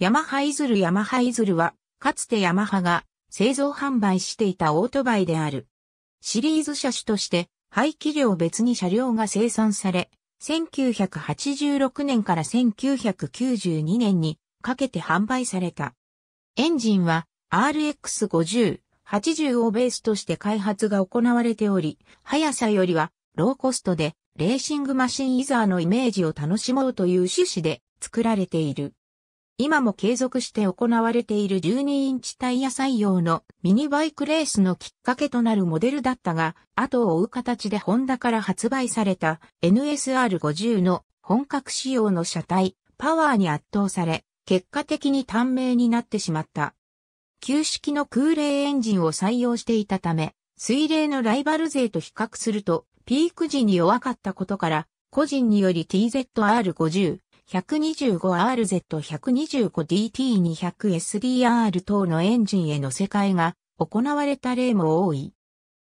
ヤマハイズルヤマハイズルは、かつてヤマハが製造販売していたオートバイである。シリーズ車種として、排気量別に車両が生産され、1986年から1992年にかけて販売された。エンジンは RX50、80をベースとして開発が行われており、速さよりはローコストでレーシングマシンイザーのイメージを楽しもうという趣旨で作られている。今も継続して行われている12インチタイヤ採用のミニバイクレースのきっかけとなるモデルだったが、後を追う形でホンダから発売された NSR50 の本格仕様の車体、パワーに圧倒され、結果的に短命になってしまった。旧式の空冷エンジンを採用していたため、水冷のライバル勢と比較すると、ピーク時に弱かったことから、個人により TZR50、125RZ125DT200SDR 等のエンジンへの世界が行われた例も多い。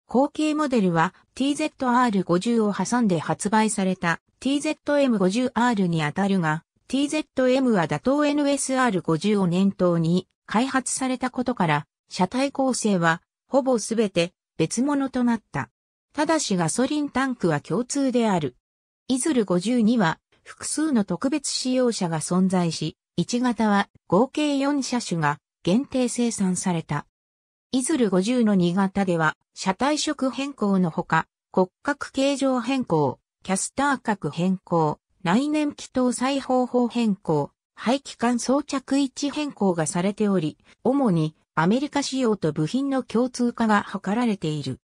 後継モデルは TZR50 を挟んで発売された TZM50R にあたるが、TZM は打倒 NSR50 を念頭に開発されたことから、車体構成はほぼすべて別物となった。ただしガソリンタンクは共通である。イズル52は複数の特別使用車が存在し、1型は合計4車種が限定生産された。イズル50の2型では、車体色変更のほか、骨格形状変更、キャスター角変更、内燃機搭載方法変更、排気管装着位置変更がされており、主にアメリカ仕様と部品の共通化が図られている。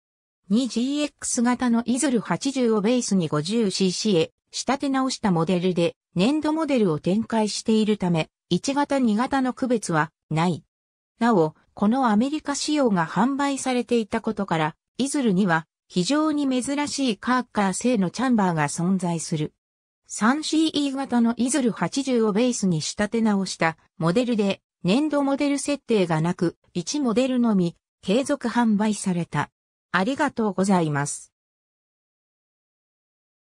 2GX 型のイズル80をベースに 50cc へ仕立て直したモデルで粘土モデルを展開しているため、1型2型の区別はない。なお、このアメリカ仕様が販売されていたことから、イズルには非常に珍しいカーカー製のチャンバーが存在する。3CE 型のイズル80をベースに仕立て直したモデルで粘土モデル設定がなく1モデルのみ継続販売された。ありがとうございます。